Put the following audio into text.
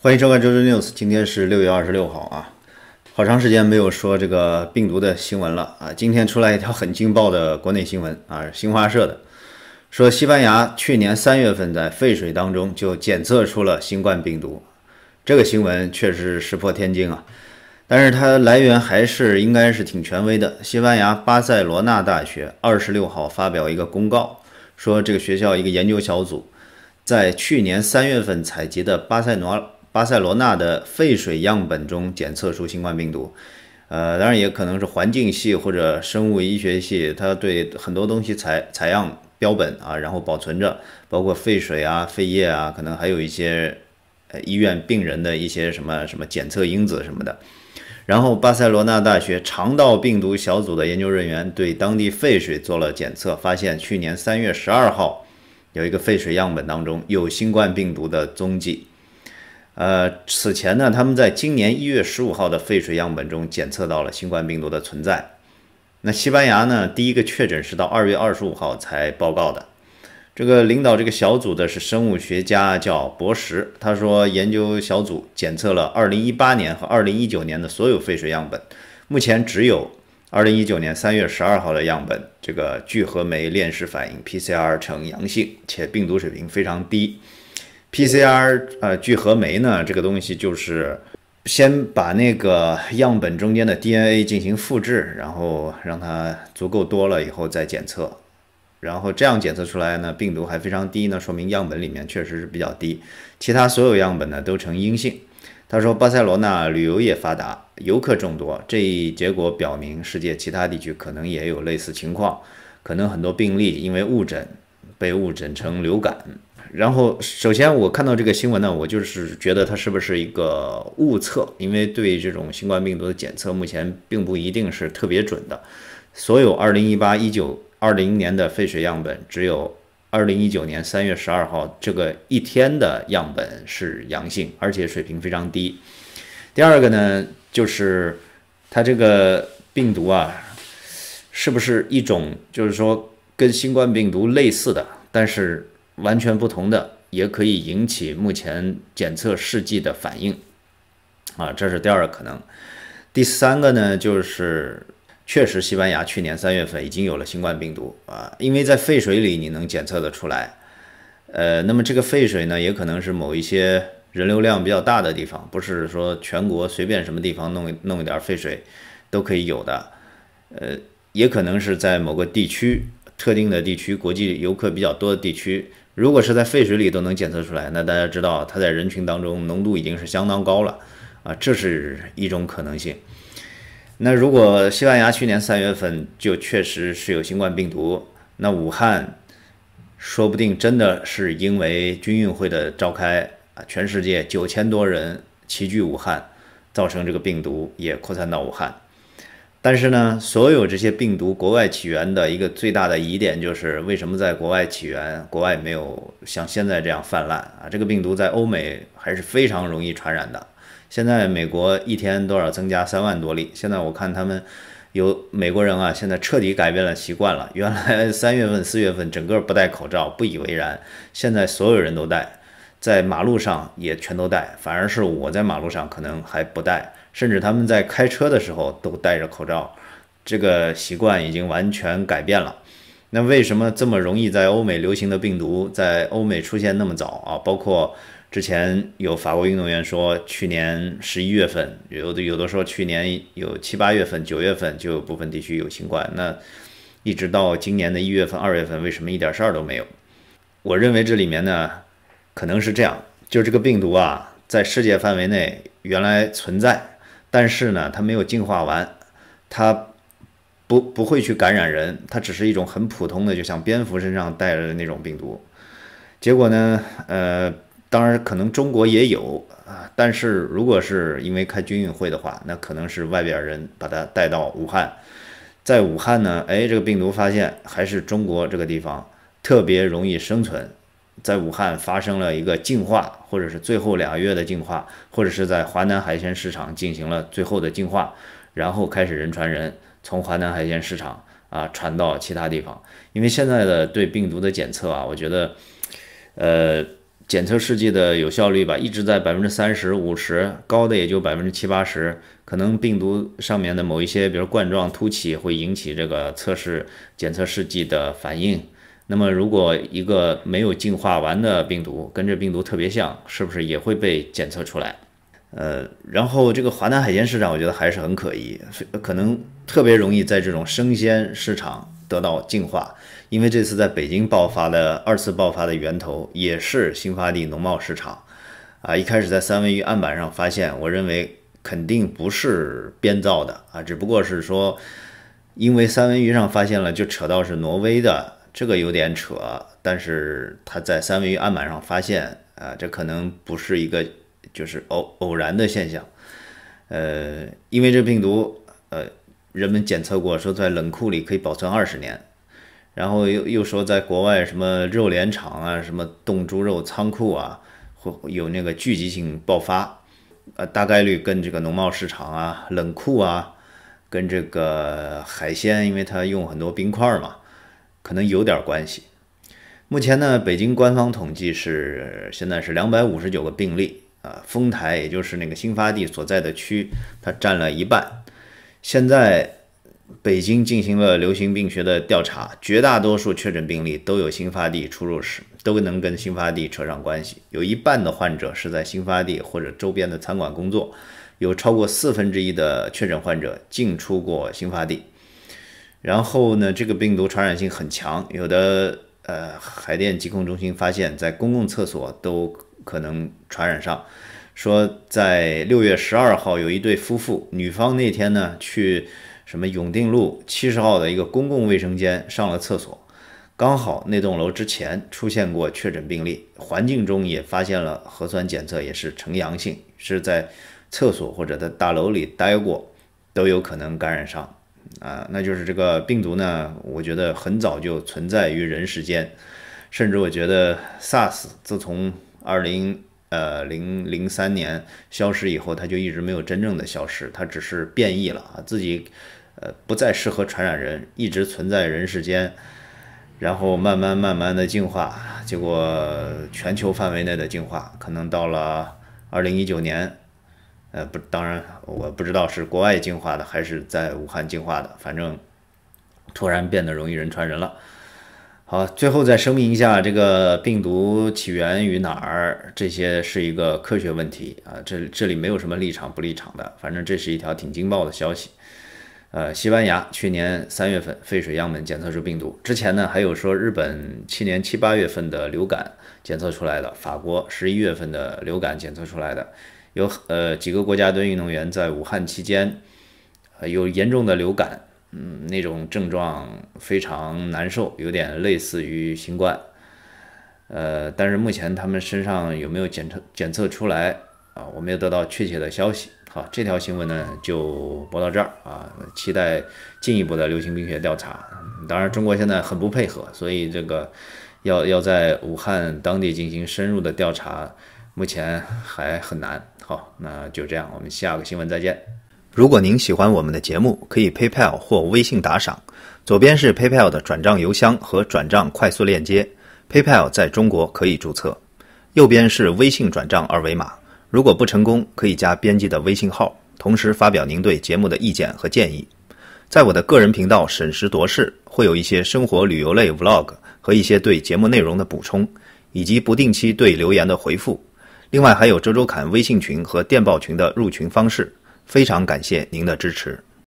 欢迎收看《周周 news》，今天是六月二十六号啊，好长时间没有说这个病毒的新闻了啊。今天出来一条很劲爆的国内新闻啊，新华社的说，西班牙去年三月份在废水当中就检测出了新冠病毒，这个新闻确实石破天惊啊。但是它来源还是应该是挺权威的，西班牙巴塞罗那大学二十六号发表一个公告，说这个学校一个研究小组在去年三月份采集的巴塞罗。巴塞罗那的废水样本中检测出新冠病毒，呃，当然也可能是环境系或者生物医学系，它对很多东西采采样标本啊，然后保存着，包括废水啊、废液啊，可能还有一些呃医院病人的一些什么什么检测因子什么的。然后巴塞罗那大学肠道病毒小组的研究人员对当地废水做了检测，发现去年三月十二号有一个废水样本当中有新冠病毒的踪迹。呃，此前呢，他们在今年一月十五号的废水样本中检测到了新冠病毒的存在。那西班牙呢，第一个确诊是到二月二十五号才报告的。这个领导这个小组的是生物学家叫博什，他说研究小组检测了二零一八年和二零一九年的所有废水样本，目前只有二零一九年三月十二号的样本，这个聚合酶链式反应 PCR 呈阳性，且病毒水平非常低。PCR 呃聚合酶呢这个东西就是先把那个样本中间的 DNA 进行复制，然后让它足够多了以后再检测，然后这样检测出来呢病毒还非常低呢，说明样本里面确实是比较低，其他所有样本呢都呈阴性。他说巴塞罗那旅游业发达，游客众多，这一结果表明世界其他地区可能也有类似情况，可能很多病例因为误诊被误诊成流感。然后，首先我看到这个新闻呢，我就是觉得它是不是一个误测？因为对这种新冠病毒的检测，目前并不一定是特别准的。所有二零一八、一九、二零年的废水样本，只有二零一九年三月十二号这个一天的样本是阳性，而且水平非常低。第二个呢，就是它这个病毒啊，是不是一种就是说跟新冠病毒类似的，但是。完全不同的，也可以引起目前检测试剂的反应，啊，这是第二个可能。第三个呢，就是确实西班牙去年三月份已经有了新冠病毒啊，因为在废水里你能检测得出来，呃，那么这个废水呢，也可能是某一些人流量比较大的地方，不是说全国随便什么地方弄弄一点废水都可以有的，呃，也可能是在某个地区特定的地区，国际游客比较多的地区。如果是在废水里都能检测出来，那大家知道它在人群当中浓度已经是相当高了啊，这是一种可能性。那如果西班牙去年三月份就确实是有新冠病毒，那武汉说不定真的是因为军运会的召开啊，全世界九千多人齐聚武汉，造成这个病毒也扩散到武汉。但是呢，所有这些病毒国外起源的一个最大的疑点就是，为什么在国外起源，国外没有像现在这样泛滥啊？这个病毒在欧美还是非常容易传染的。现在美国一天多少增加三万多例。现在我看他们有美国人啊，现在彻底改变了习惯了。原来三月份、四月份整个不戴口罩不以为然，现在所有人都戴，在马路上也全都戴，反而是我在马路上可能还不戴。甚至他们在开车的时候都戴着口罩，这个习惯已经完全改变了。那为什么这么容易在欧美流行的病毒，在欧美出现那么早啊？包括之前有法国运动员说，去年十一月份有的有的说去年有七八月份、九月份就有部分地区有新冠。那一直到今年的一月份、二月份，为什么一点事儿都没有？我认为这里面呢，可能是这样，就是这个病毒啊，在世界范围内原来存在。但是呢，它没有进化完，它不不会去感染人，它只是一种很普通的，就像蝙蝠身上带的那种病毒。结果呢，呃，当然可能中国也有啊，但是如果是因为开军运会的话，那可能是外边人把它带到武汉，在武汉呢，哎，这个病毒发现还是中国这个地方特别容易生存。在武汉发生了一个净化，或者是最后两个月的净化，或者是在华南海鲜市场进行了最后的净化，然后开始人传人，从华南海鲜市场啊传到其他地方。因为现在的对病毒的检测啊，我觉得，呃，检测试剂的有效率吧，一直在百分之三十五十，高的也就百分之七八十，可能病毒上面的某一些，比如冠状突起，会引起这个测试检测试剂的反应。那么，如果一个没有进化完的病毒跟这病毒特别像，是不是也会被检测出来？呃，然后这个华南海鲜市场，我觉得还是很可疑，可能特别容易在这种生鲜市场得到净化，因为这次在北京爆发的二次爆发的源头也是新发地农贸市场，啊，一开始在三文鱼案板上发现，我认为肯定不是编造的啊，只不过是说，因为三文鱼上发现了，就扯到是挪威的。这个有点扯，但是他在三文鱼案板上发现，啊，这可能不是一个就是偶偶然的现象，呃，因为这病毒，呃，人们检测过，说在冷库里可以保存二十年，然后又又说在国外什么肉联厂啊，什么冻猪肉仓库啊，会有那个聚集性爆发，呃，大概率跟这个农贸市场啊、冷库啊，跟这个海鲜，因为它用很多冰块嘛。可能有点关系。目前呢，北京官方统计是现在是两百五十九个病例啊，丰台也就是那个新发地所在的区，它占了一半。现在北京进行了流行病学的调查，绝大多数确诊病例都有新发地出入史，都能跟新发地扯上关系。有一半的患者是在新发地或者周边的餐馆工作，有超过四分之一的确诊患者进出过新发地。然后呢？这个病毒传染性很强，有的呃，海淀疾控中心发现，在公共厕所都可能传染上。说在六月十二号，有一对夫妇，女方那天呢去什么永定路七十号的一个公共卫生间上了厕所，刚好那栋楼之前出现过确诊病例，环境中也发现了核酸检测也是呈阳性，是在厕所或者在大楼里待过都有可能感染上。啊，那就是这个病毒呢，我觉得很早就存在于人世间，甚至我觉得 SARS 自从二零呃零零三年消失以后，它就一直没有真正的消失，它只是变异了啊，自己呃不再适合传染人，一直存在人世间，然后慢慢慢慢的进化，结果全球范围内的进化可能到了二零一九年。呃不，当然我不知道是国外进化的还是在武汉进化的，反正突然变得容易人传人了。好，最后再声明一下，这个病毒起源于哪儿，这些是一个科学问题啊，这这里没有什么立场不立场的，反正这是一条挺劲爆的消息。呃，西班牙去年三月份废水样本检测出病毒，之前呢还有说日本去年七八月份的流感检测出来的，法国十一月份的流感检测出来的。有呃几个国家的运动员在武汉期间，有严重的流感，嗯，那种症状非常难受，有点类似于新冠，呃，但是目前他们身上有没有检测检测出来啊？我没有得到确切的消息。好，这条新闻呢就播到这儿啊，期待进一步的流行病学调查。当然，中国现在很不配合，所以这个要要在武汉当地进行深入的调查，目前还很难。好，那就这样，我们下个新闻再见。如果您喜欢我们的节目，可以 PayPal 或微信打赏。左边是 PayPal 的转账邮箱和转账快速链接，PayPal 在中国可以注册。右边是微信转账二维码。如果不成功，可以加编辑的微信号，同时发表您对节目的意见和建议。在我的个人频道“审时度势”会有一些生活旅游类 Vlog 和一些对节目内容的补充，以及不定期对留言的回复。另外还有周周侃微信群和电报群的入群方式，非常感谢您的支持。